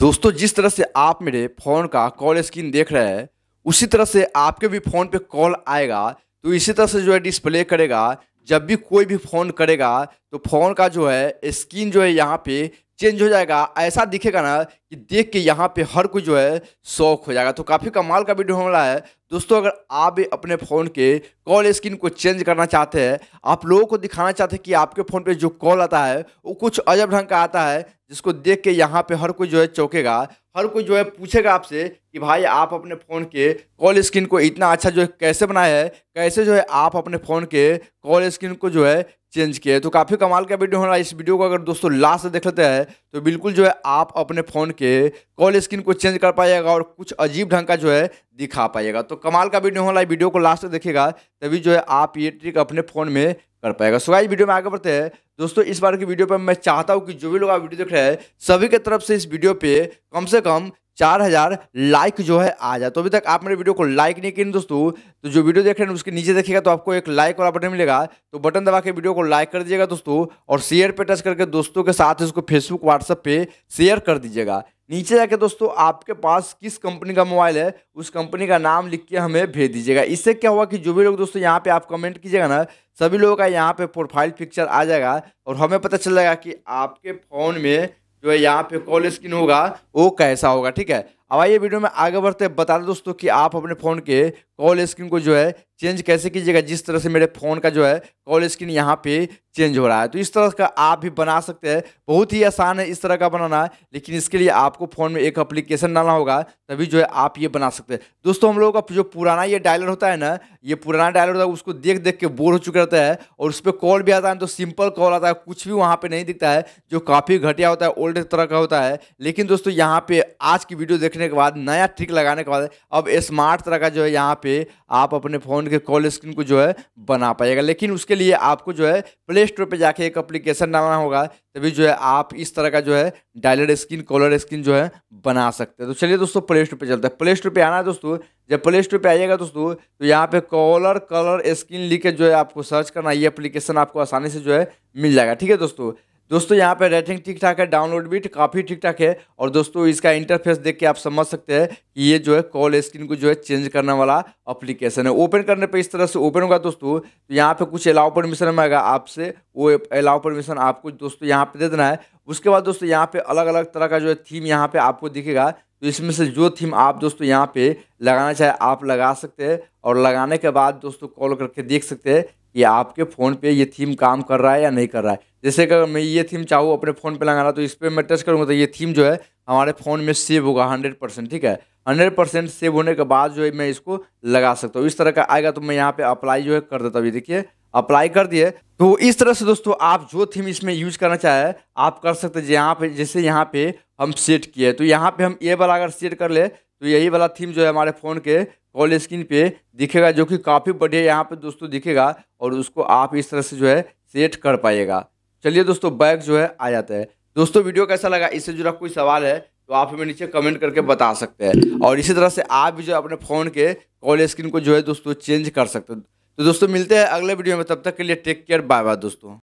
दोस्तों जिस तरह से आप मेरे फ़ोन का कॉल स्क्रीन देख रहे हैं उसी तरह से आपके भी फ़ोन पे कॉल आएगा तो इसी तरह से जो है डिस्प्ले करेगा जब भी कोई भी फ़ोन करेगा तो फ़ोन का जो है स्क्रीन जो है यहाँ पे चेंज हो जाएगा ऐसा दिखेगा ना कि देख के यहाँ पे हर कोई जो है शौक हो जाएगा तो काफ़ी कमाल का वीडियो होने वाला है दोस्तों अगर आप भी अपने फ़ोन के कॉल स्क्रीन को चेंज करना चाहते हैं आप लोगों को दिखाना चाहते हैं कि आपके फ़ोन पे जो कॉल आता है वो कुछ अजब ढंग का आता है जिसको देख के यहाँ पे हर कोई जो है चौकेगा हर कोई जो है पूछेगा आपसे कि भाई आप अपने फ़ोन के कॉल स्क्रीन को इतना अच्छा जो है कैसे बनाया है कैसे जो है आप अपने फ़ोन के कॉल स्क्रीन को जो है चेंज किया है तो काफ़ी कमाल का वीडियो हो रहा है इस वीडियो को अगर दोस्तों लास्ट देख लेते हैं तो बिल्कुल जो है आप अपने फ़ोन के कॉल स्क्रीन को चेंज कर पाइएगा और कुछ अजीब ढंग का जो है दिखा पाइएगा तो कमाल का वीडियो हो रहा है वीडियो को लास्ट देखेगा तभी जो है आप ये ट्रिक अपने फ़ोन में कर पाएगा सो इस वीडियो में आगे बढ़ते हैं दोस्तों इस बार की वीडियो पर मैं चाहता हूँ कि जो भी लोग आप वीडियो देख रहे हैं सभी के तरफ से इस वीडियो पे कम से कम चार हज़ार लाइक जो है आ जाए तो अभी तक आप मेरे वीडियो को लाइक नहीं किए दोस्तों तो जो वीडियो देख रहे हैं उसके नीचे देखिएगा तो आपको एक लाइक वाला बटन मिलेगा तो बटन दबा के वीडियो को लाइक कर दीजिएगा दोस्तों और शेयर पे टच करके दोस्तों के साथ इसको फेसबुक व्हाट्सअप पे शेयर कर दीजिएगा नीचे जाके दोस्तों आपके पास किस कंपनी का मोबाइल है उस कंपनी का नाम लिख के हमें भेज दीजिएगा इससे क्या हुआ कि जो भी लोग दोस्तों यहाँ पे आप कमेंट कीजिएगा ना सभी लोगों का यहाँ पे प्रोफाइल पिक्चर आ जाएगा और हमें पता चल जाएगा कि आपके फ़ोन में जो है यहाँ पे स्किन होगा वो कैसा होगा ठीक है अब आइए वीडियो में आगे बढ़ते बता दें दोस्तों कि आप अपने फ़ोन के कॉल स्क्रीन को जो है चेंज कैसे कीजिएगा जिस तरह से मेरे फ़ोन का जो है कॉल स्क्रीन यहाँ पे चेंज हो रहा है तो इस तरह का आप भी बना सकते हैं बहुत ही आसान है इस तरह का बनाना लेकिन इसके लिए आपको फ़ोन में एक अप्लीकेशन डालना होगा तभी जो है आप ये बना सकते हैं दोस्तों हम लोगों का जो पुराना ये डायलर होता है ना ये पुराना डायलर होता है उसको देख देख के बोर हो चुका रहता है और उस पर कॉल भी आता है तो सिंपल कॉल आता है कुछ भी वहाँ पर नहीं दिखता है जो काफ़ी घटिया होता है ओल्ड तरह का होता है लेकिन दोस्तों यहाँ पर आज की वीडियो देख देखने के बाद नया ट्रिक लगाने के बाद अब स्मार्ट तरह का जो है यहाँ पे आप अपने फ़ोन के कॉल स्क्रीन को जो है बना पाएगा लेकिन उसके लिए आपको जो है प्ले स्टोर पर जाके एक अप्लीकेशन डालना होगा तभी जो है आप इस तरह का जो है डायलर स्क्रीन कॉलर स्क्रीन जो है बना सकते हैं तो चलिए दोस्तों प्ले स्टोर पर चलते हैं प्ले स्टोर पर आना है दोस्तों जब प्ले स्टोर पर आइएगा दोस्तों तो यहाँ पे कॉलर कलर स्क्रीन लिख जो है आपको सर्च करना ये अप्लीकेशन आपको आसानी से जो है मिल जाएगा ठीक है दोस्तों दोस्तों यहाँ पे रेटिंग ठीक ठाक है डाउनलोड भी काफ़ी ठीक ठाक है और दोस्तों इसका इंटरफेस देख के आप समझ सकते हैं कि ये जो है कॉल स्क्रीन को जो है चेंज करने वाला अप्लीकेशन है ओपन करने पे इस तरह से ओपन होगा दोस्तों तो यहाँ पे कुछ अलाउ परमिशन आएगा आपसे वो अलाउ परमिशन आपको दोस्तों यहाँ पर दे देना है उसके बाद दोस्तों यहाँ पे अलग अलग तरह का जो है थीम यहाँ पर आपको दिखेगा तो इसमें से जो थीम आप दोस्तों यहाँ पे लगाना चाहे आप लगा सकते हैं और लगाने के बाद दोस्तों कॉल करके देख सकते हैं कि आपके फ़ोन पे ये थीम काम कर रहा है या नहीं कर रहा है जैसे अगर मैं ये थीम चाहूँ अपने फ़ोन पे लगाना तो इस पर मैं टच करूँगा तो ये थीम जो है हमारे फ़ोन में सेव होगा हंड्रेड परसेंट ठीक है हंड्रेड परसेंट सेव होने के बाद जो है मैं इसको लगा सकता हूँ इस तरह का आएगा तो मैं यहाँ पर अप्लाई जो है कर देता हूँ देखिए अप्लाई कर दिए तो इस तरह से दोस्तों आप जो थीम इसमें यूज करना चाहे आप कर सकते हैं यहाँ पे जैसे यहाँ पे हम सेट किए तो यहाँ पे हम ये वाला अगर सेट कर ले तो यही वाला थीम जो है हमारे फ़ोन के कॉल स्क्रीन पे दिखेगा जो कि काफ़ी बढ़िया यहाँ पे दोस्तों दिखेगा और उसको आप इस तरह से जो है सेट कर पाएगा चलिए दोस्तों बैग जो है आ जाता है दोस्तों वीडियो कैसा लगा इससे जुड़ा कोई सवाल है तो आप हमें नीचे कमेंट करके बता सकते हैं और इसी तरह से आप भी जो अपने फ़ोन के कॉल स्क्रीन को जो है दोस्तों चेंज कर सकते हैं तो दोस्तों मिलते हैं अगले वीडियो में तब तक के लिए टेक केयर बाय बाय दोस्तों